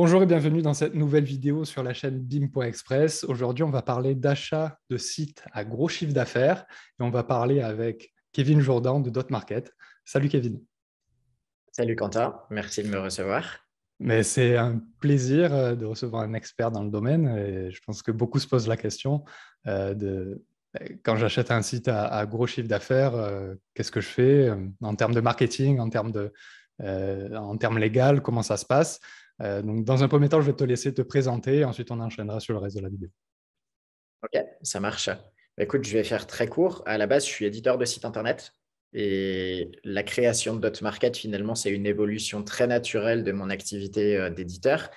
Bonjour et bienvenue dans cette nouvelle vidéo sur la chaîne BIM.express. Aujourd'hui, on va parler d'achat de sites à gros chiffre d'affaires et on va parler avec Kevin Jourdan de Dot Market. Salut Kevin. Salut Quentin, merci de me recevoir. Mais c'est un plaisir euh, de recevoir un expert dans le domaine et je pense que beaucoup se posent la question euh, de eh, quand j'achète un site à, gros chiffre d'affaires, euh, qu'est-ce que je fais en termes de marketing, en termes de, en termes légal, comment ça se passe euh, donc, dans un premier temps, je vais te laisser te présenter, ensuite on enchaînera sur le reste de la vidéo. Ok, ça marche. Bah, écoute, je vais faire très court. À la base, je suis éditeur de site internet et la création de Dot Market, finalement, c'est une évolution très naturelle de mon activité euh, d'éditeur.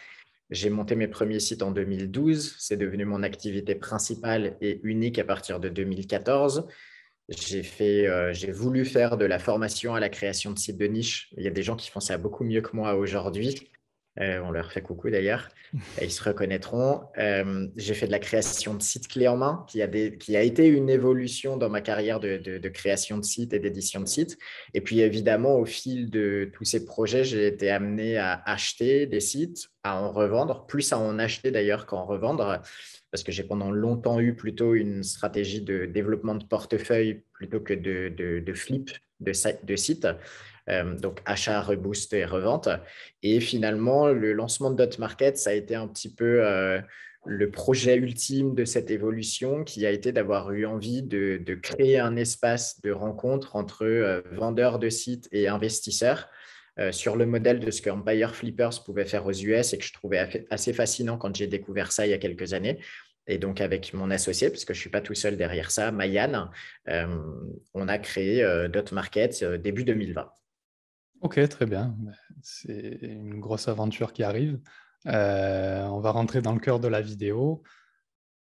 J'ai monté mes premiers sites en 2012. C'est devenu mon activité principale et unique à partir de 2014. Euh, j'ai voulu faire de la formation à la création de sites de niche. Il y a des gens qui font ça beaucoup mieux que moi aujourd'hui. Euh, on leur fait coucou d'ailleurs. Ils se reconnaîtront. Euh, j'ai fait de la création de sites clés en main, qui a, été une évolution dans ma carrière de, création de sites et d'édition de sites. Et puis évidemment, au fil de tous ces projets, j'ai été amené à acheter des sites, à en revendre, plus à en acheter d'ailleurs qu'en revendre, parce que j'ai pendant longtemps eu plutôt une stratégie de développement de portefeuille plutôt que de, de flip de sites. Euh, donc achat, reboost et revente. Et finalement, le lancement de Dot Market, ça a été un petit peu euh, le projet ultime de cette évolution qui a été d'avoir eu envie de, créer un espace de rencontre entre euh, vendeurs de sites et investisseurs sur le modèle de ce que Empire Flippers pouvait faire aux US et que je trouvais assez fascinant quand j'ai découvert ça il y a quelques années. Et donc avec mon associé, parce que je ne suis pas tout seul derrière ça, Mayan, on a créé Dot Market début 2020. Ok, très bien. Ben, c'est une grosse aventure qui arrive. Euh, on va rentrer dans le cœur de la vidéo.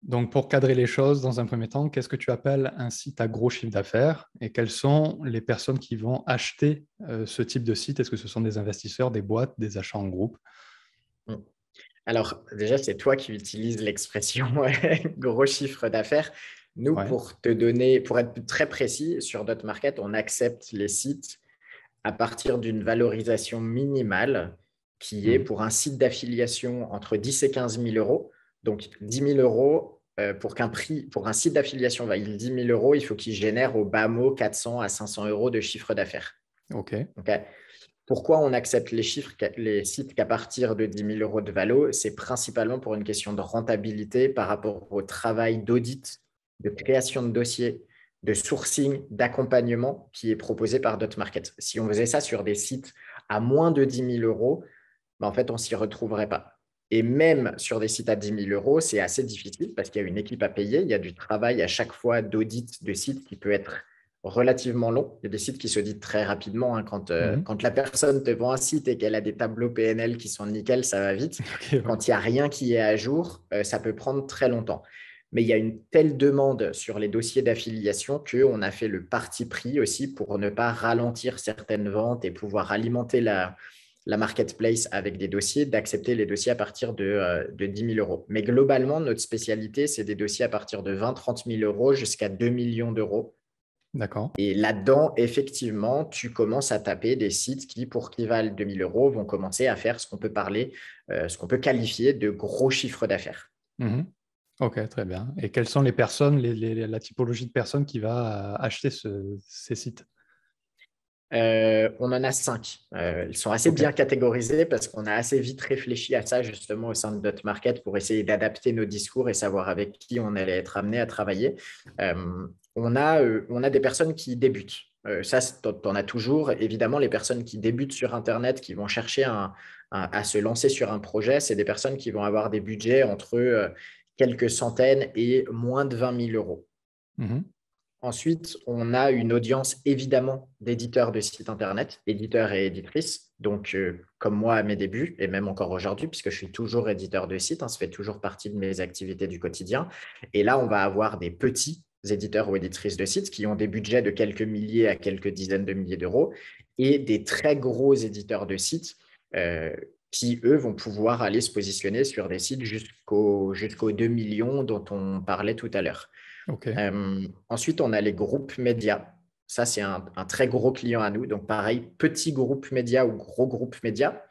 Donc, pour cadrer les choses, dans un premier temps, qu'est-ce que tu appelles un site à gros chiffre d'affaires et quelles sont les personnes qui vont acheter euh, ce type de site Est-ce que ce sont des investisseurs, des boîtes, des achats en groupe hmm. Alors, déjà, c'est toi qui utilises l'expression gros chiffre d'affaires. Nous, pour te donner, pour être très précis, sur Dot Market, on accepte les sites à partir d'une valorisation minimale qui est hmm. pour un site d'affiliation entre 10 et 15 000 euros. Donc 10 000 euros, euh, pour qu'un prix, pour un site d'affiliation vaille 10 000 euros, il faut qu'il génère au bas mot 400 à 500 euros de chiffre d'affaires. OK. Pourquoi on accepte les chiffres, les sites qu'à partir de 10 000 euros de valo C'est principalement pour une question de rentabilité par rapport au travail d'audit, de création de dossiers, de sourcing, d'accompagnement qui est proposé par Dot Market. Si on faisait ça sur des sites à moins de 10 000 euros, ben, en fait, on s'y retrouverait pas. Et même sur des sites à 10 000 euros, c'est assez difficile parce qu'il y a une équipe à payer, il y a du travail à chaque fois d'audit de sites qui peut être relativement long. Il y a des sites qui se dit très rapidement. Hein, euh, mhm. quand, la personne te vend un site et qu'elle a des tableaux PNL qui sont nickel, ça va vite. Quand il n'y a rien qui est à jour, euh, ça peut prendre très longtemps mais il y a une telle demande sur les dossiers d'affiliation qu'on a fait le parti pris aussi pour ne pas ralentir certaines ventes et pouvoir alimenter la, marketplace avec des dossiers, d'accepter les dossiers à partir de, 10 euh, 000 euros. Mais globalement, notre spécialité, c'est des dossiers à partir de 20 30 000 euros jusqu'à 2 millions d'euros. D'accord. Et là-dedans, effectivement, tu commences à taper des sites qui, pour qui valent 2 000 euros, vont commencer à faire ce qu'on peut parler, euh, ce qu'on peut qualifier de gros chiffres d'affaires. Mmh Ok, très bien. Et quelles sont les personnes, la typologie de personnes qui va euh, acheter ces sites euh, on en a cinq. Elles euh, ils sont assez bien catégorisés parce qu'on a assez vite réfléchi à ça justement au sein de notre market pour essayer d'adapter nos discours et savoir avec qui on allait être amené à travailler. on, a, on a des personnes qui débutent. ça, on a toujours. Évidemment, les personnes qui débutent sur Internet, qui vont chercher à se lancer sur un projet, c'est des personnes qui vont avoir des budgets entre quelques centaines et moins de 20 000 euros. Mhm. Ensuite, on a une audience évidemment d'éditeurs de sites internet, éditeurs et éditrices. Donc, euh, comme moi à mes débuts, et même encore aujourd'hui, puisque je suis toujours éditeur de sites, hein, ça fait toujours partie de mes activités du quotidien. Et là, on va avoir des petits éditeurs ou éditrices de sites qui ont des budgets de quelques milliers à quelques dizaines de milliers d'euros et des très gros éditeurs de sites euh, qui, eux, vont pouvoir aller se positionner sur des sites jusqu'aux jusqu'aux 2 millions dont on parlait tout à l'heure. Euh, ensuite, on a les groupes médias. Ça, c'est un, très gros client à nous. Donc, pareil, petits groupes médias ou gros groupes médias.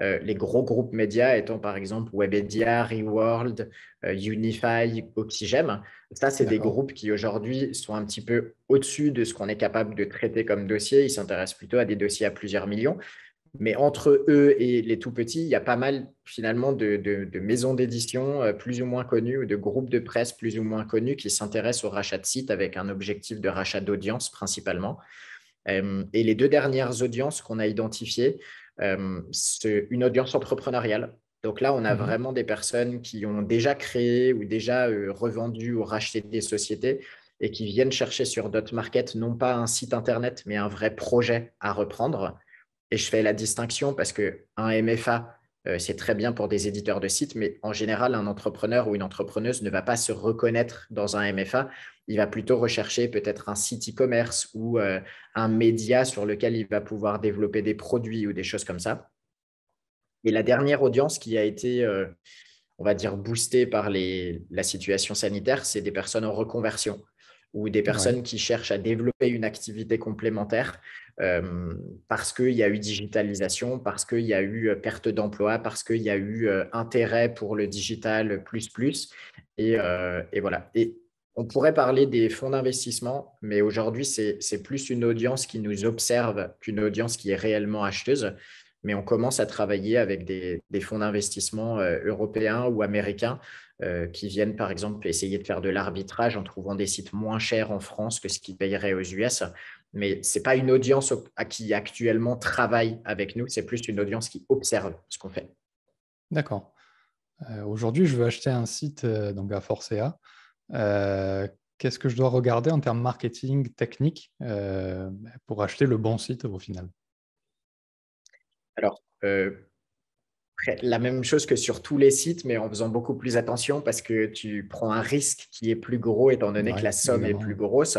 Euh, les gros groupes médias étant par exemple Webedia, Reworld, euh, Unify, Oxygem. Ça, c'est des groupes qui aujourd'hui sont un petit peu au-dessus de ce qu'on est capable de traiter comme dossier. Ils s'intéressent plutôt à des dossiers à plusieurs millions. Mais entre eux et les tout petits, il y a pas mal finalement de, maisons d'édition euh, plus ou moins connues ou de groupes de presse plus ou moins connus qui s'intéressent au rachat de sites avec un objectif de rachat d'audience principalement. Euh, et les deux dernières audiences qu'on a identifiées, euh, c'est une audience entrepreneuriale. Donc là, on a mhm. vraiment des personnes qui ont déjà créé ou déjà revendu ou racheté des sociétés et qui viennent chercher sur Dot Market non pas un site internet, mais un vrai projet à reprendre. Et je fais la distinction parce qu'un MFA, euh, c'est très bien pour des éditeurs de sites, mais en général, un entrepreneur ou une entrepreneuse ne va pas se reconnaître dans un MFA. Il va plutôt rechercher peut-être un site e-commerce ou euh, un média sur lequel il va pouvoir développer des produits ou des choses comme ça. Et la dernière audience qui a été, euh, on va dire, boostée par la situation sanitaire, c'est des personnes en reconversion ou des personnes qui cherchent à développer une activité complémentaire euh, parce qu'il y a eu digitalisation, parce qu'il y a eu euh, perte d'emploi, parce qu'il y a eu euh, intérêt pour le digital plus plus. Et, et voilà. Et on pourrait parler des fonds d'investissement, mais aujourd'hui, c'est plus une audience qui nous observe qu'une audience qui est réellement acheteuse. Mais on commence à travailler avec des fonds d'investissement européens ou américains euh, qui viennent par exemple essayer de faire de l'arbitrage en trouvant des sites moins chers en France que ce qu'ils payeraient aux US. Mais ce n'est pas une audience à qui actuellement travaille avec nous, c'est plus une audience qui observe ce qu'on fait. D'accord. Euh, aujourd'hui, je veux acheter un site euh, donc à Forcea. Qu'est-ce que je dois regarder en termes marketing, technique, pour acheter le bon site au final Alors, la même chose que sur tous les sites, mais en faisant beaucoup plus attention parce que tu prends un risque qui est plus gros étant donné que la somme est plus grosse.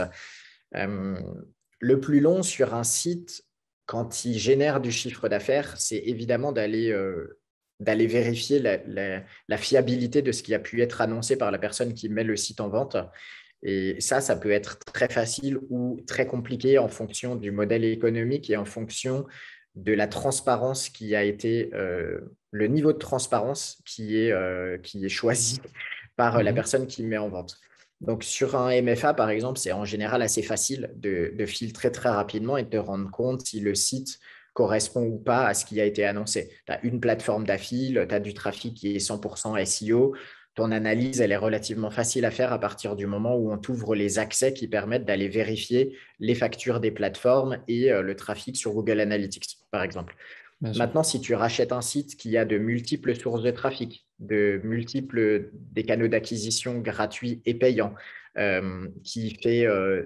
le plus long sur un site, quand il génère du chiffre d'affaires, c'est évidemment d'aller euh, d'aller vérifier la, fiabilité de ce qui a pu être annoncé par la personne qui met le site en vente. Et ça, ça peut être très facile ou très compliqué en fonction du modèle économique et en fonction de la transparence qui a été, euh, le niveau de transparence qui est, euh, qui est choisi par euh, la mhm. personne qui met en vente. Donc, sur un MFA, par exemple, c'est en général assez facile de, filtrer très rapidement et de rendre compte si le site correspond ou pas à ce qui a été annoncé. Tu as une plateforme d'affil, tu as du trafic qui est 100% SEO, ton analyse, elle est relativement facile à faire à partir du moment où on t'ouvre les accès qui permettent d'aller vérifier les factures des plateformes et euh, le trafic sur Google Analytics, par exemple. Maintenant, si tu rachètes un site qui a de multiples sources de trafic, de multiples des canaux d'acquisition gratuits et payants, euh, qui fait euh,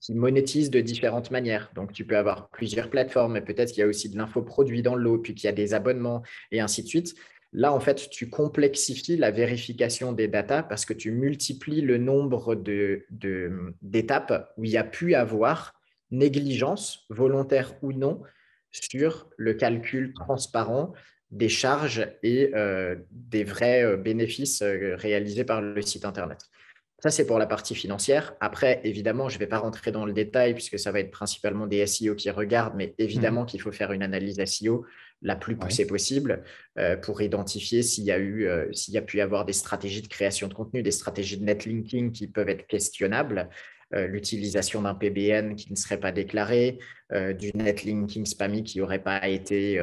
qui monétisent de différentes manières. Donc, tu peux avoir plusieurs plateformes, mais peut-être qu'il y a aussi de l'info produit dans l'eau, puis qu'il y a des abonnements, et ainsi de suite. Là, en fait, tu complexifies la vérification des datas parce que tu multiplies le nombre d'étapes de, où il y a pu avoir négligence, volontaire ou non, sur le calcul transparent des charges et euh, des vrais euh, bénéfices euh, réalisés par le site Internet. Ça, c'est pour la partie financière. Après, évidemment, je ne vais pas rentrer dans le détail puisque ça va être principalement des SEO qui regardent, mais évidemment mmh. qu'il faut faire une analyse SEO la plus poussée possible euh, pour identifier s'il y a eu, euh, s'il y a pu avoir des stratégies de création de contenu, des stratégies de netlinking qui peuvent être questionnables, euh, l'utilisation d'un PBN qui ne serait pas déclaré, du netlinking spammy qui n'aurait pas été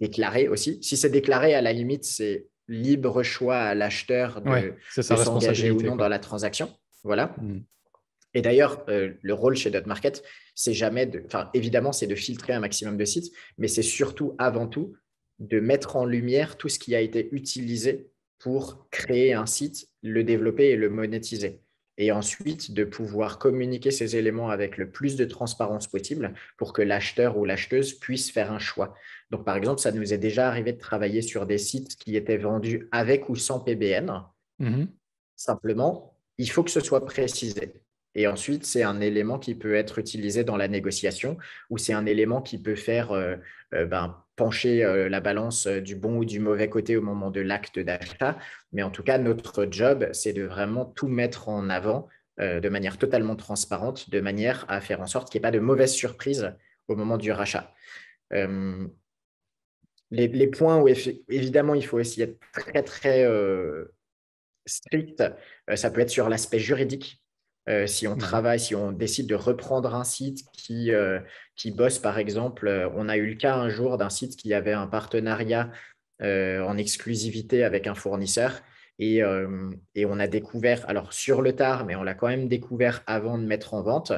déclaré aussi. Si c'est déclaré, à la limite, c'est libre choix à l'acheteur de, s'engager ou non dans la transaction. Voilà. Mm. Et d'ailleurs, le rôle chez Dot Market, c'est jamais de. Enfin, évidemment, c'est de filtrer un maximum de sites, mais c'est surtout, avant tout, de mettre en lumière tout ce qui a été utilisé pour créer un site, le développer et le monétiser. Et ensuite, de pouvoir communiquer ces éléments avec le plus de transparence possible pour que l'acheteur ou l'acheteuse puisse faire un choix. Donc, par exemple, ça nous est déjà arrivé de travailler sur des sites qui étaient vendus avec ou sans PBN. Mmh Simplement, il faut que ce soit précisé. Et ensuite, c'est un élément qui peut être utilisé dans la négociation ou c'est un élément qui peut faire euh, euh, ben, pencher euh, la balance du bon ou du mauvais côté au moment de l'acte d'achat. Mais en tout cas, notre job, c'est de vraiment tout mettre en avant de manière totalement transparente, de manière à faire en sorte qu'il n'y ait pas de mauvaise surprise au moment du rachat. Les, les, points où évidemment il faut essayer d'être très très strict, ça peut être sur l'aspect juridique euh, si on mmh. travaille, si on décide de reprendre un site qui, euh, qui bosse, par exemple, euh, on a eu le cas un jour d'un site qui avait un partenariat en exclusivité avec un fournisseur. Et, et, on a découvert, alors sur le tard, mais on l'a quand même découvert avant de mettre en vente,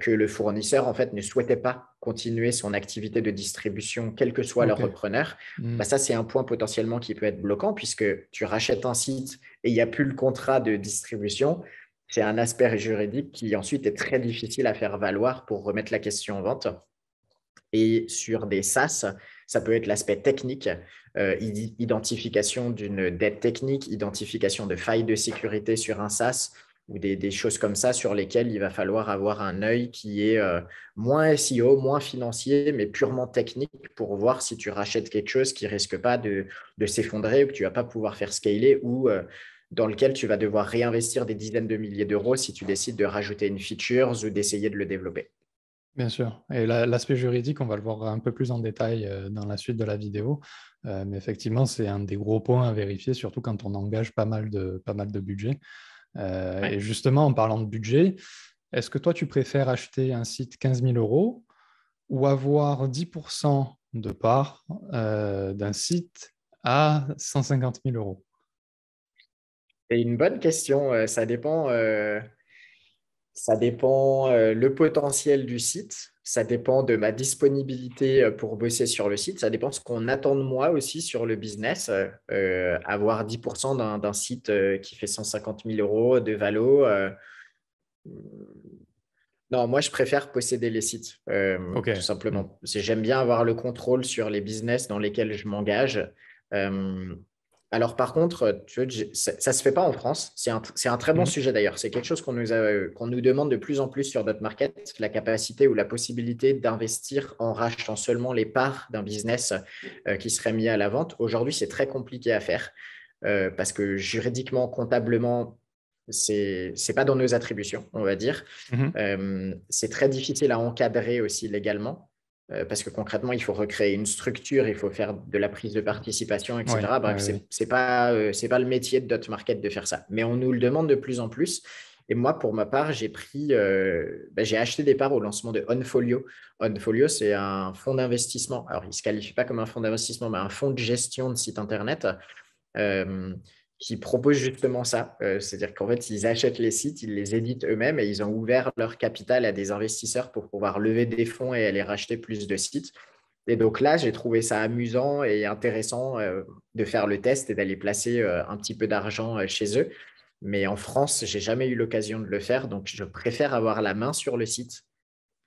que le fournisseur, en fait, ne souhaitait pas continuer son activité de distribution, quel que soit le leur repreneur, mmh. bah ça, c'est un point potentiellement qui peut être bloquant, puisque tu rachètes un site et il n'y a plus le contrat de distribution c'est un aspect juridique qui ensuite est très difficile à faire valoir pour remettre la question en vente. Et sur des SaaS, ça peut être l'aspect technique, euh, identification d'une dette technique, identification de failles de sécurité sur un SaaS ou des, choses comme ça sur lesquelles il va falloir avoir un œil qui est euh, moins SEO, moins financier, mais purement technique pour voir si tu rachètes quelque chose qui risque pas de, s'effondrer ou que tu vas pas pouvoir faire scaler ou euh, dans lequel tu vas devoir réinvestir des dizaines de milliers d'euros si tu décides de rajouter une feature ou d'essayer de le développer. Bien sûr. Et l'aspect juridique, on va le voir un peu plus en détail euh, dans la suite de la vidéo. Euh, mais effectivement, c'est un des gros points à vérifier, surtout quand on engage pas mal de, pas mal de budget. Euh, et justement, en parlant de budget, est-ce que toi, tu préfères acheter un site 15 000 euros ou avoir 10% de part d'un site à 150 000 euros c'est une bonne question. Euh, ça dépend, euh, ça dépend euh, le potentiel du site, ça dépend de ma disponibilité pour bosser sur le site, ça dépend ce qu'on attend de moi aussi sur le business. avoir 10% d'un site qui fait 150 000 euros de valo. non, moi, je préfère posséder les sites, tout simplement. J'aime bien avoir le contrôle sur les business dans lesquels je m'engage. Euh, alors par contre, euh, ça, ne se fait pas en France. C'est un, très bon mmh. sujet d'ailleurs. C'est quelque chose euh, qu'on nous, demande de plus en plus sur notre market, la capacité ou la possibilité d'investir en rachetant seulement les parts d'un business euh, qui serait mis à la vente. Aujourd'hui, c'est très compliqué à faire parce que juridiquement, comptablement, c'est n'est pas dans nos attributions, on va dire. Mmh c'est très difficile à encadrer aussi légalement. Euh, parce que concrètement, il faut recréer une structure, il faut faire de la prise de participation, etc. Ouais, Bref, euh, c'est pas, le métier de Dot Market de faire ça. Mais on nous le demande de plus en plus. Et moi, pour ma part, j'ai pris, euh, ben, j'ai acheté des parts au lancement de Onfolio. Onfolio, c'est un fonds d'investissement. Alors, il ne se qualifie pas comme un fonds d'investissement, mais un fonds de gestion de site Internet. Euh, qui proposent justement ça. Euh, c'est-à-dire qu'en fait, ils achètent les sites, ils les éditent eux-mêmes et ils ont ouvert leur capital à des investisseurs pour pouvoir lever des fonds et aller racheter plus de sites. Et donc là, j'ai trouvé ça amusant et intéressant euh, de faire le test et d'aller placer euh, un petit peu d'argent chez eux. Mais en France, j'ai jamais eu l'occasion de le faire, donc je préfère avoir la main sur le site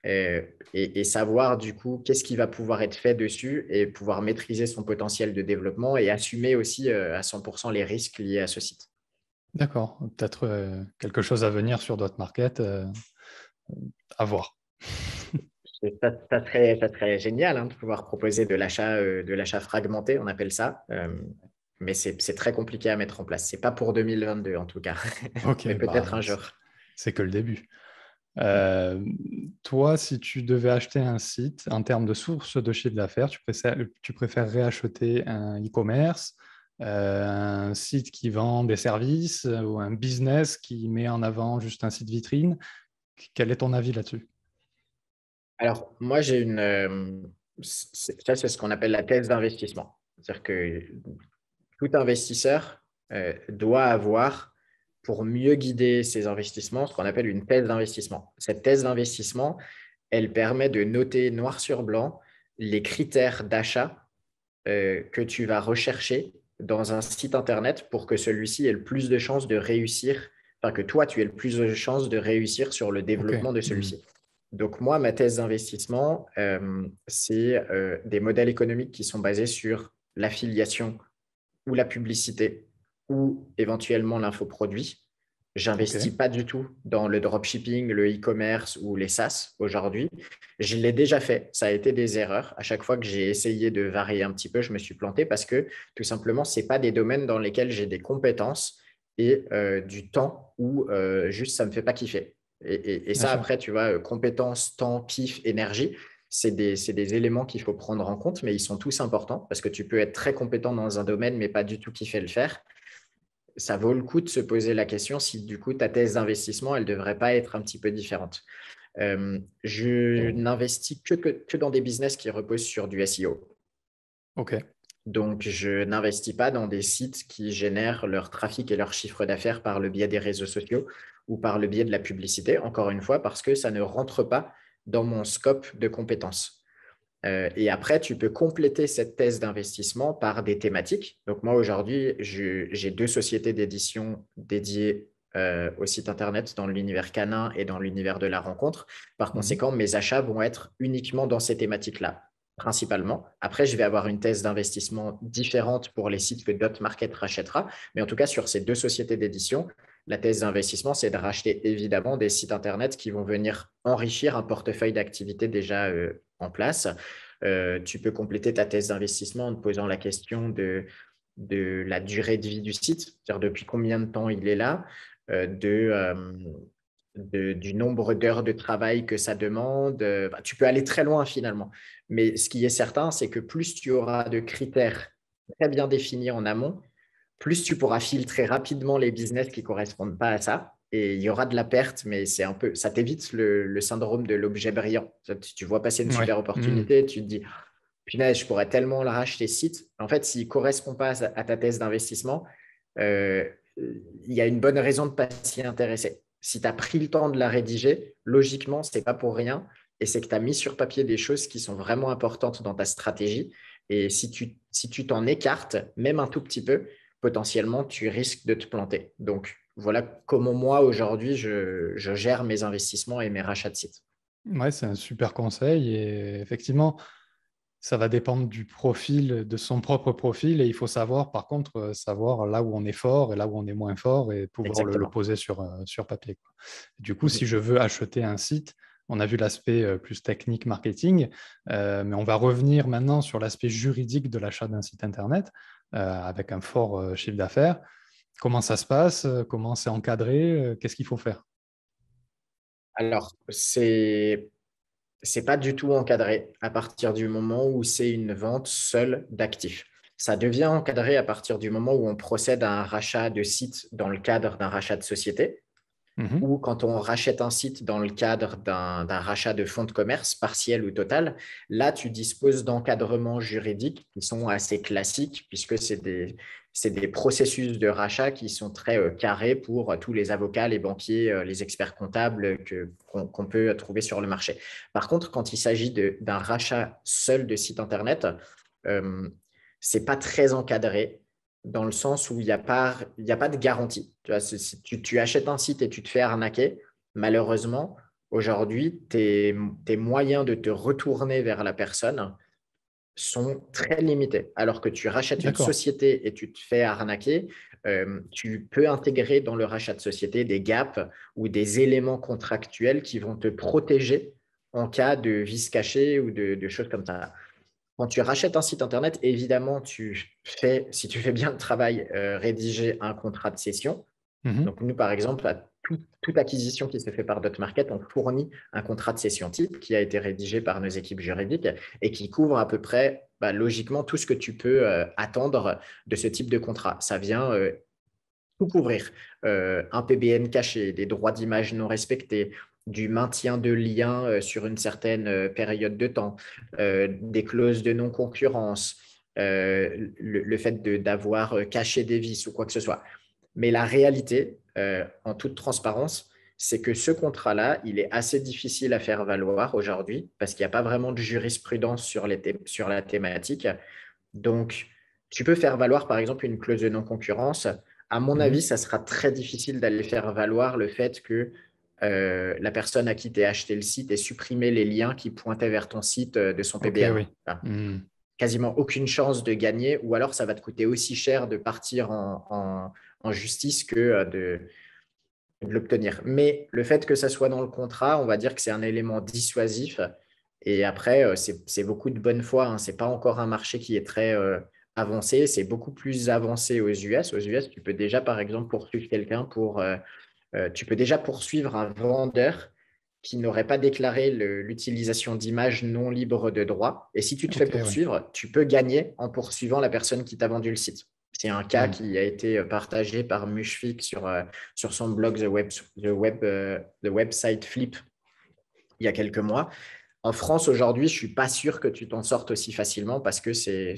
euh, et, savoir du coup qu'est-ce qui va pouvoir être fait dessus et pouvoir maîtriser son potentiel de développement et assumer aussi euh, à 100% les risques liés à ce site. D'accord, peut-être euh, quelque chose à venir sur d'autres markets, à voir. Ça, serait, génial hein, de pouvoir proposer de l'achat l'achat fragmenté, on appelle ça mais c'est très compliqué à mettre en place. C'est pas pour 2022 en tout cas, mais bah, peut-être un jour. C'est que le début. Euh, toi, si tu devais acheter un site en termes de source de chiffre d'affaires, tu, préfères, tu préférerais acheter un e-commerce, euh, un site qui vend des services euh, ou un business qui met en avant juste un site vitrine. Quel est ton avis là-dessus Alors, moi, j'ai une. ça, c'est ce qu'on appelle la thèse d'investissement. C'est-à-dire que tout investisseur doit avoir pour mieux guider ces investissements, ce qu'on appelle une thèse d'investissement. Cette thèse d'investissement, elle permet de noter noir sur blanc les critères d'achat euh, que tu vas rechercher dans un site internet pour que celui-ci ait le plus de chances de réussir, enfin que toi, tu aies le plus de chances de réussir sur le développement de celui-ci. Mmh. Donc moi, ma thèse d'investissement, euh, c'est euh, des modèles économiques qui sont basés sur l'affiliation ou la publicité ou éventuellement l'infoproduit. J'investis pas du tout dans le dropshipping, le e-commerce ou les SaaS aujourd'hui. Je l'ai déjà fait. Ça a été des erreurs. À chaque fois que j'ai essayé de varier un petit peu, je me suis planté parce que tout simplement, ce pas des domaines dans lesquels j'ai des compétences et euh, du temps où euh, juste ça ne me fait pas kiffer. Et, ça, après, tu vois, euh, compétences, temps, pif, énergie, c'est des, des, éléments qu'il faut prendre en compte, mais ils sont tous importants parce que tu peux être très compétent dans un domaine, mais pas du tout kiffer le faire ça vaut le coup de se poser la question si du coup ta thèse d'investissement, elle ne devrait pas être un petit peu différente. Euh, je n'investis que, dans des business qui reposent sur du SEO. OK. Donc, je n'investis pas dans des sites qui génèrent leur trafic et leur chiffre d'affaires par le biais des réseaux sociaux ou par le biais de la publicité, encore une fois, parce que ça ne rentre pas dans mon scope de compétences. Euh, et après, tu peux compléter cette thèse d'investissement par des thématiques. Donc moi, aujourd'hui, j'ai deux sociétés d'édition dédiées euh, au site Internet dans l'univers canin et dans l'univers de la rencontre. Par mhm. conséquent, mes achats vont être uniquement dans ces thématiques-là principalement. Après, je vais avoir une thèse d'investissement différente pour les sites que DotMarket rachètera. Mais en tout cas, sur ces deux sociétés d'édition, la thèse d'investissement, c'est de racheter évidemment des sites Internet qui vont venir enrichir un portefeuille d'activités déjà euh, en place. Euh, tu peux compléter ta thèse d'investissement en te posant la question de, la durée de vie du site, c'est-à-dire depuis combien de temps il est là, euh, de, du nombre d'heures de travail que ça demande. Bah, tu peux aller très loin finalement. Mais ce qui est certain, c'est que plus tu auras de critères très bien définis en amont, plus tu pourras filtrer rapidement les business qui correspondent pas à ça. Et il y aura de la perte, mais c'est un peu, ça t'évite le, syndrome de l'objet brillant. Tu vois passer une super mmh. opportunité, tu te dis, punaise, je pourrais tellement la racheter site. En fait, s'il ne correspond pas à ta thèse d'investissement, euh, il y a une bonne raison de ne pas s'y intéresser. Si tu as pris le temps de la rédiger, logiquement, ce n'est pas pour rien. Et c'est que tu as mis sur papier des choses qui sont vraiment importantes dans ta stratégie. Et si tu t'en écartes, même un tout petit peu, potentiellement, tu risques de te planter. Donc, voilà comment moi, aujourd'hui, je, gère mes investissements et mes rachats de sites. Oui, c'est un super conseil. Et effectivement, ça va dépendre du profil, de son propre profil. Et il faut savoir, par contre, euh, savoir là où on est fort et là où on est moins fort et pouvoir le, poser sur, euh, papier. Du coup, mm-hmm. si je veux acheter un site, on a vu l'aspect euh, plus technique marketing, mais on va revenir maintenant sur l'aspect juridique de l'achat d'un site Internet. Euh, avec un fort euh, chiffre d'affaires. Comment ça se passe euh, Comment c'est encadré Qu'est-ce qu'il faut faire Alors, c'est c'est pas du tout encadré à partir du moment où c'est une vente seule d'actifs. Ça devient encadré à partir du moment où on procède à un rachat de sites dans le cadre d'un rachat de société. Mmh ou quand on rachète un site dans le cadre d'un rachat de fonds de commerce, partiel ou total, là, tu disposes d'encadrements juridiques qui sont assez classiques, puisque c'est des, processus de rachat qui sont très euh, carrés pour euh, tous les avocats, les banquiers, euh, les experts comptables qu'on peut trouver sur le marché. Par contre, quand il s'agit d'un rachat seul de site Internet, ce n'est pas très encadré, dans le sens où il n'y a, pas, a pas de garantie. Tu si tu, achètes un site et tu te fais arnaquer, malheureusement, aujourd'hui, tes, tes, moyens de te retourner vers la personne sont très limités. Alors que tu rachètes une société et tu te fais arnaquer, euh, tu peux intégrer dans le rachat de société des gaps ou des éléments contractuels qui vont te protéger en cas de vice caché ou de choses comme ça. Quand tu rachètes un site internet, évidemment, tu fais, si tu fais bien le travail, euh, rédiger un contrat de cession. Mhm. Donc, nous, par exemple, toute acquisition qui se fait par DotMarket, on fournit un contrat de cession type qui a été rédigé par nos équipes juridiques et qui couvre à peu près, bah, logiquement, tout ce que tu peux euh, attendre de ce type de contrat. Ça vient euh, tout couvrir. un PBN caché, des droits d'image non respectés, du maintien de liens euh, sur une certaine euh, période de temps, euh, des clauses de non-concurrence, le, fait d'avoir caché des vices ou quoi que ce soit. Mais la réalité, en toute transparence, c'est que ce contrat-là, il est assez difficile à faire valoir aujourd'hui parce qu'il n'y a pas vraiment de jurisprudence sur, les sur la thématique. Donc, tu peux faire valoir, par exemple, une clause de non-concurrence. À mon mmh avis, ça sera très difficile d'aller faire valoir le fait que euh, la personne à qui tu acheté le site et supprimer les liens qui pointaient vers ton site euh, de son PBA. Hmm. Quasiment aucune chance de gagner, ou alors ça va te coûter aussi cher de partir en, justice que euh, de, l'obtenir. Mais le fait que ça soit dans le contrat, on va dire que c'est un élément dissuasif. Et après, c'est beaucoup de bonne foi. Hein. c'est pas encore un marché qui est très avancé. C'est beaucoup plus avancé aux US. Aux US, tu peux déjà, par exemple, poursuivre quelqu'un pour, euh, tu peux déjà poursuivre un vendeur qui n'aurait pas déclaré l'utilisation d'images non libres de droit. Et si tu te fais poursuivre, tu peux gagner en poursuivant la personne qui t'a vendu le site. C'est un cas mm. qui a été euh, partagé par Mushfik sur, euh, son blog The, The Website Flip il y a quelques mois. En France, aujourd'hui, je ne suis pas sûr que tu t'en sortes aussi facilement parce que c'est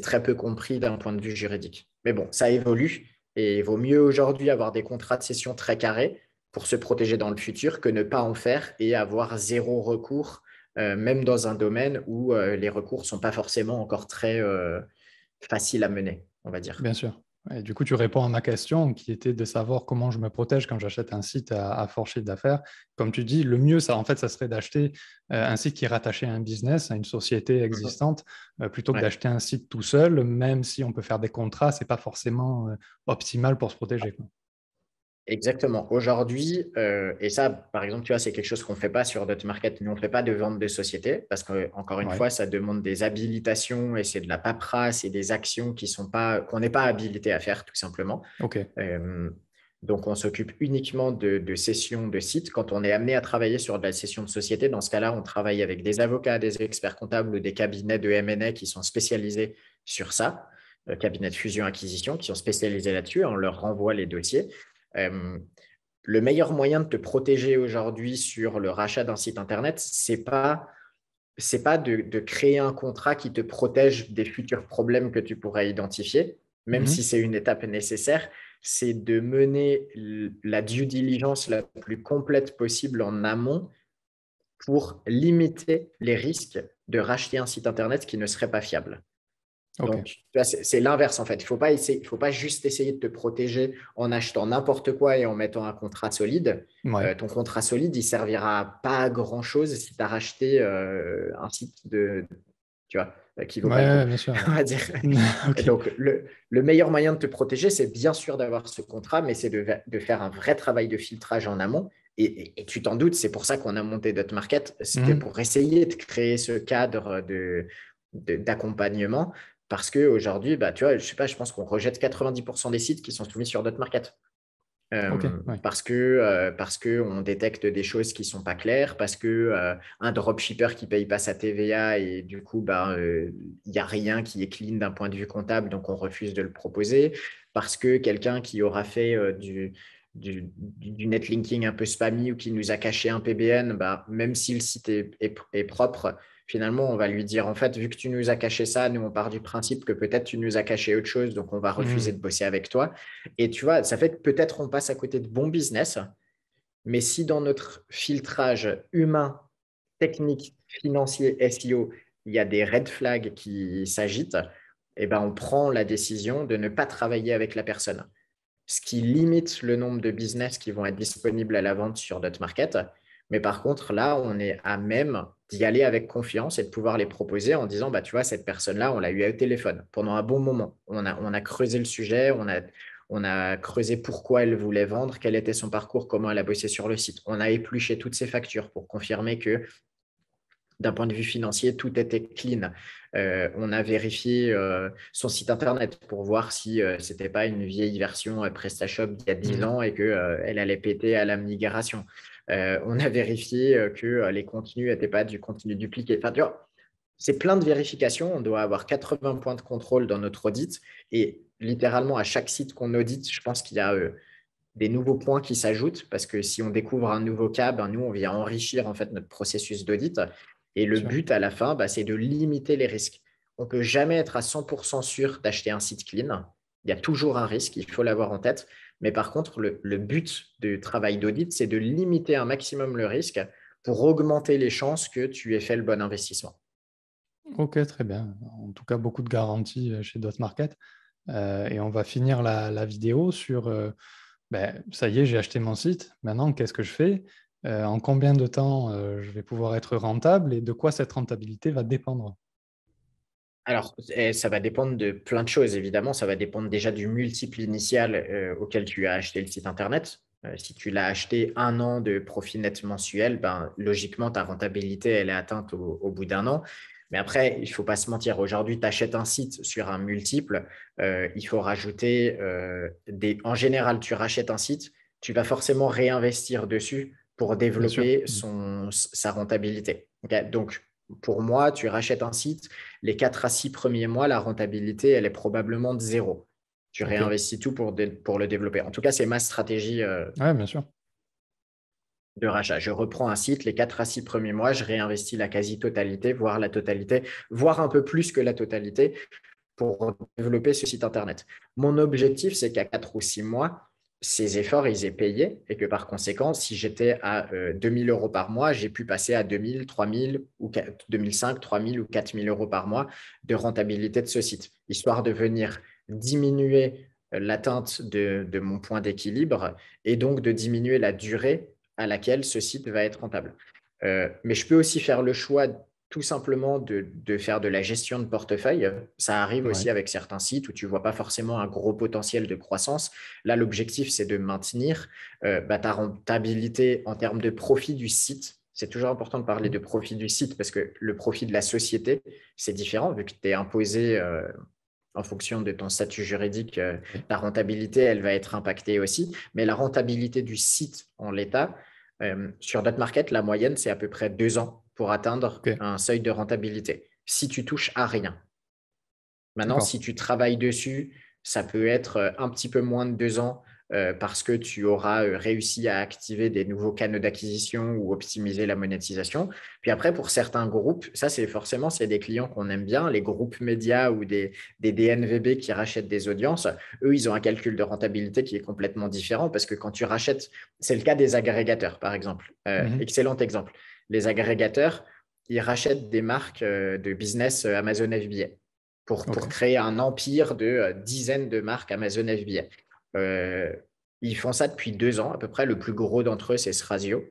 très peu compris d'un point de vue juridique. Mais bon, ça évolue. Et il vaut mieux aujourd'hui avoir des contrats de cession très carrés pour se protéger dans le futur que ne pas en faire et avoir zéro recours, euh, même dans un domaine où euh, les recours ne sont pas forcément encore très euh, faciles à mener, on va dire. Bien sûr du coup, tu réponds à ma question qui était de savoir comment je me protège quand j'achète un site à, à fort d'affaires. Comme tu dis, le mieux, ça, en fait, ça serait d'acheter euh, un site qui est rattaché à un business, à une société mhm. existante, euh, plutôt que d'acheter un site tout seul, même si on peut faire des contrats, ce n'est pas forcément euh, optimal pour se protéger. Exactement. Aujourd'hui, euh, et ça, par exemple, tu vois, c'est quelque chose qu'on ne fait pas sur d'autres markets. Nous, on ne fait pas de vente de société parce qu'encore une fois, ça demande des habilitations et c'est de la paperasse et des actions qui sont pas, qu'on n'est pas habilité à faire, tout simplement. Euh, donc, on s'occupe uniquement de, sessions de sites. Quand on est amené à travailler sur de la session de société, dans ce cas-là, on travaille avec des avocats, des experts comptables ou des cabinets de M&A qui sont spécialisés sur ça, euh, cabinets de fusion-acquisition qui sont spécialisés là-dessus. On leur renvoie les dossiers. Euh, le meilleur moyen de te protéger aujourd'hui sur le rachat d'un site internet, c'est pas pas de, créer un contrat qui te protège des futurs problèmes que tu pourrais identifier, même mhm. si c'est une étape nécessaire, c'est de mener la due diligence la plus complète possible en amont pour limiter les risques de racheter un site internet qui ne serait pas fiable. C'est l'inverse en fait. Il ne faut, pas faut pas juste essayer de te protéger en achetant n'importe quoi et en mettant un contrat solide. Euh, ton contrat solide, il servira pas à grand chose si tu as racheté euh, un site de, tu vois, euh, qui vaut bien sûr. on va dire. Donc le, le, meilleur moyen de te protéger, c'est bien sûr d'avoir ce contrat, mais c'est de, de, faire un vrai travail de filtrage en amont. Et, et, tu t'en doutes, c'est pour ça qu'on a monté DotMarket Market, c'était mhm. pour essayer de créer ce cadre de d'accompagnement parce qu'aujourd'hui, bah, tu vois, je sais pas, je pense qu'on rejette 90% des sites qui sont soumis sur d'autres markets. Euh, parce que euh, parce que on détecte des choses qui ne sont pas claires parce qu'un euh, dropshipper qui ne paye pas sa TVA et du coup bah il n'y a rien qui est clean d'un point de vue comptable donc on refuse de le proposer parce que quelqu'un qui aura fait du, du, netlinking un peu spammy ou qui nous a caché un PBN, bah, même si le site est propre, finalement, on va lui dire, en fait, vu que tu nous as caché ça, nous, on part du principe que peut-être tu nous as caché autre chose, donc on va mm. refuser de bosser avec toi. Et tu vois, ça fait que peut-être on passe à côté de bons business, mais si dans notre filtrage humain, technique, financier, SEO, il y a des red flags qui s'agitent, eh ben, on prend la décision de ne pas travailler avec la personne, ce qui limite le nombre de business qui vont être disponibles à la vente sur notre market mais par contre, là, on est à même d'y aller avec confiance et de pouvoir les proposer en disant, bah, tu vois, cette personne-là, on l'a eu au téléphone pendant un bon moment. On a, creusé le sujet, on a, on a creusé pourquoi elle voulait vendre, quel était son parcours, comment elle a bossé sur le site. On a épluché toutes ses factures pour confirmer que d'un point de vue financier, tout était clean. Euh, on a vérifié euh, son site internet pour voir si euh, ce n'était pas une vieille version PrestaShop d'il y a 10 mmh. ans et qu'elle allait péter à la migration. Euh, on a vérifié euh, que euh, les contenus n'étaient pas du contenu dupliqué. Enfin, c'est plein de vérifications. On doit avoir 80 points de contrôle dans notre audit. Et littéralement, à chaque site qu'on audite, je pense qu'il y a des nouveaux points qui s'ajoutent parce que si on découvre un nouveau cas, ben, nous, on vient enrichir en fait notre processus d'audit. Et le but à la fin, bah, c'est de limiter les risques. On ne peut jamais être à 100% sûr d'acheter un site clean. Il y a toujours un risque, il faut l'avoir en tête. Mais par contre, le, but du travail d'audit, c'est de limiter un maximum le risque pour augmenter les chances que tu aies fait le bon investissement. Ok, très bien. En tout cas, beaucoup de garanties euh, chez Dot euh, et on va finir la, vidéo sur, euh, ben, ça y est, j'ai acheté mon site. Maintenant, qu'est-ce que je fais En combien de temps je vais pouvoir être rentable et de quoi cette rentabilité va dépendre alors, eh, ça va dépendre de plein de choses, évidemment. Ça va dépendre déjà du multiple initial euh, auquel tu as acheté le site Internet. Euh, si tu l'as acheté un an de profit net mensuel, ben, logiquement, ta rentabilité, elle est atteinte au, bout d'un an. Mais après, il ne faut pas se mentir. Aujourd'hui, tu achètes un site sur un multiple. Euh, il faut rajouter des... En général, tu rachètes un site, tu vas forcément réinvestir dessus pour développer mmh. sa rentabilité. Donc, pour moi, tu rachètes un site, les 4 à 6 premiers mois, la rentabilité, elle est probablement de zéro. Tu réinvestis tout pour, le développer. En tout cas, c'est ma stratégie euh, bien sûr. de rachat. Je reprends un site, les 4 à 6 premiers mois, je réinvestis la quasi-totalité, voire la totalité, voire un peu plus que la totalité pour développer ce site Internet. Mon objectif, c'est qu'à 4 ou 6 mois, ces efforts, ils aient payé et que par conséquent, si j'étais à 2 euh, 2000 euros par mois, j'ai pu passer à 2000, 3000 ou 4, 2005, 3000 ou 4000 euros par mois de rentabilité de ce site, histoire de venir diminuer euh, l'atteinte de, mon point d'équilibre et donc de diminuer la durée à laquelle ce site va être rentable. Euh, mais je peux aussi faire le choix tout simplement de, faire de la gestion de portefeuille. Ça arrive aussi avec certains sites où tu ne vois pas forcément un gros potentiel de croissance. Là, l'objectif, c'est de maintenir euh, bah, ta rentabilité en termes de profit du site. C'est toujours important de parler mmh. de profit du site parce que le profit de la société, c'est différent vu que tu es imposé euh, en fonction de ton statut juridique. la euh, ta rentabilité, elle va être impactée aussi. Mais la rentabilité du site en l'état, sur d'autres markets, la moyenne, c'est à peu près deux ans pour atteindre un seuil de rentabilité. Si tu touches à rien. Maintenant, si tu travailles dessus, ça peut être euh, un petit peu moins de deux ans euh, parce que tu auras euh, réussi à activer des nouveaux canaux d'acquisition ou optimiser la monétisation. Puis après, pour certains groupes, ça c'est forcément c'est des clients qu'on aime bien, les groupes médias ou des, DNVB qui rachètent des audiences, eux, ils ont un calcul de rentabilité qui est complètement différent parce que quand tu rachètes, c'est le cas des agrégateurs, par exemple. Mhm. Excellent exemple les agrégateurs, ils rachètent des marques euh, de business euh, Amazon FBA pour, créer un empire de euh, dizaines de marques Amazon FBA. ils font ça depuis deux ans à peu près. Le plus gros d'entre eux, c'est Srasio.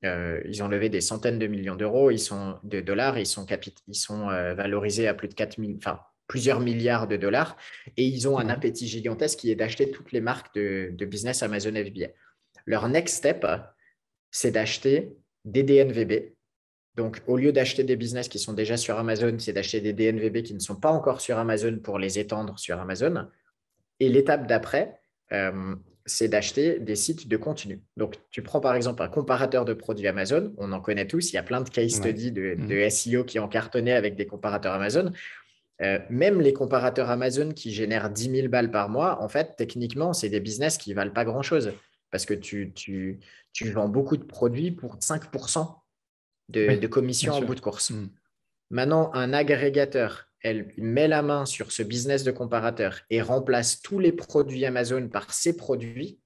ils ont levé des centaines de millions d'euros, ils sont de dollars, ils sont, ils valorisés à plus de 4 enfin, plusieurs milliards de dollars, et ils ont un appétit gigantesque qui est d'acheter toutes les marques de, de business Amazon FBA. Leur next step, c'est d'acheter des DNVB. Donc, au lieu d'acheter des business qui sont déjà sur Amazon, c'est d'acheter des DNVB qui ne sont pas encore sur Amazon pour les étendre sur Amazon. Et l'étape d'après, euh, c'est d'acheter des sites de contenu. Donc, tu prends par exemple un comparateur de produits Amazon, on en connaît tous, il y a plein de case studies de, mm-hmm. SEO qui ont cartonné avec des comparateurs Amazon. Euh, même les comparateurs Amazon qui génèrent 10 000 balles par mois, en fait, techniquement, c'est des business qui ne valent pas grand-chose parce que tu, vends beaucoup de produits pour 5% de, commission en bout de course. Mm. Maintenant, un agrégateur, elle met la main sur ce business de comparateur et remplace tous les produits Amazon par ses produits.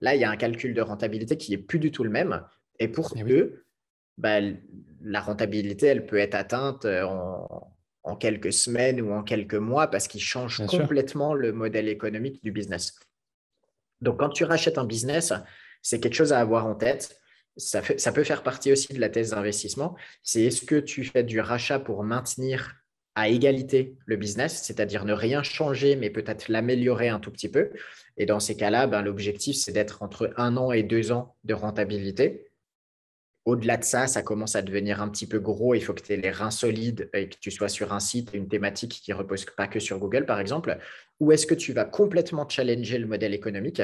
Là, il y a un calcul de rentabilité qui n'est plus du tout le même. Et pour eh eux, bah, la rentabilité, elle peut être atteinte euh, en, quelques semaines ou en quelques mois parce qu'ils changent complètement le modèle économique du business. Donc, quand tu rachètes un business, c'est quelque chose à avoir en tête. Ça, peut faire partie aussi de la thèse d'investissement. C'est est-ce que tu fais du rachat pour maintenir à égalité le business, c'est-à-dire ne rien changer, mais peut-être l'améliorer un tout petit peu. Et dans ces cas-là, ben, l'objectif, c'est d'être entre un an et deux ans de rentabilité au-delà de ça, ça commence à devenir un petit peu gros. Il faut que tu aies les reins solides et que tu sois sur un site une thématique qui repose pas que sur Google, par exemple. Ou est-ce que tu vas complètement challenger le modèle économique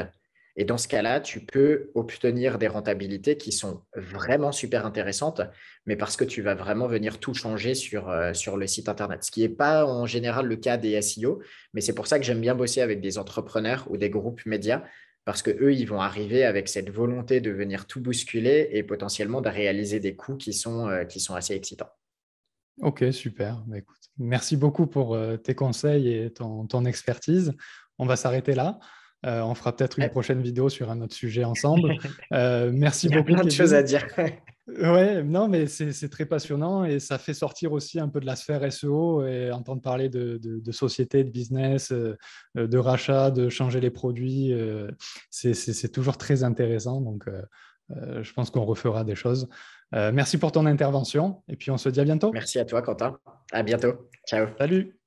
Et dans ce cas-là, tu peux obtenir des rentabilités qui sont vraiment super intéressantes, mais parce que tu vas vraiment venir tout changer sur, euh, sur le site Internet. Ce qui n'est pas en général le cas des SEO, mais c'est pour ça que j'aime bien bosser avec des entrepreneurs ou des groupes médias parce que eux, ils vont arriver avec cette volonté de venir tout bousculer et potentiellement de réaliser des coups qui sont, euh, assez excitants. Ok, super. Bah, merci beaucoup pour euh, tes conseils et ton, expertise. On va s'arrêter là. Euh, on fera peut-être une prochaine vidéo sur un autre sujet ensemble. merci beaucoup. Il y a plein de choses à dire. Ouais, non, mais c'est très passionnant et ça fait sortir aussi un peu de la sphère SEO et entendre parler de, de société, de business, euh, de rachat, de changer les produits. Euh, c'est toujours très intéressant. Donc, euh, je pense qu'on refera des choses. Merci pour ton intervention et puis on se dit à bientôt. Merci à toi, Quentin. À bientôt. Ciao. Salut.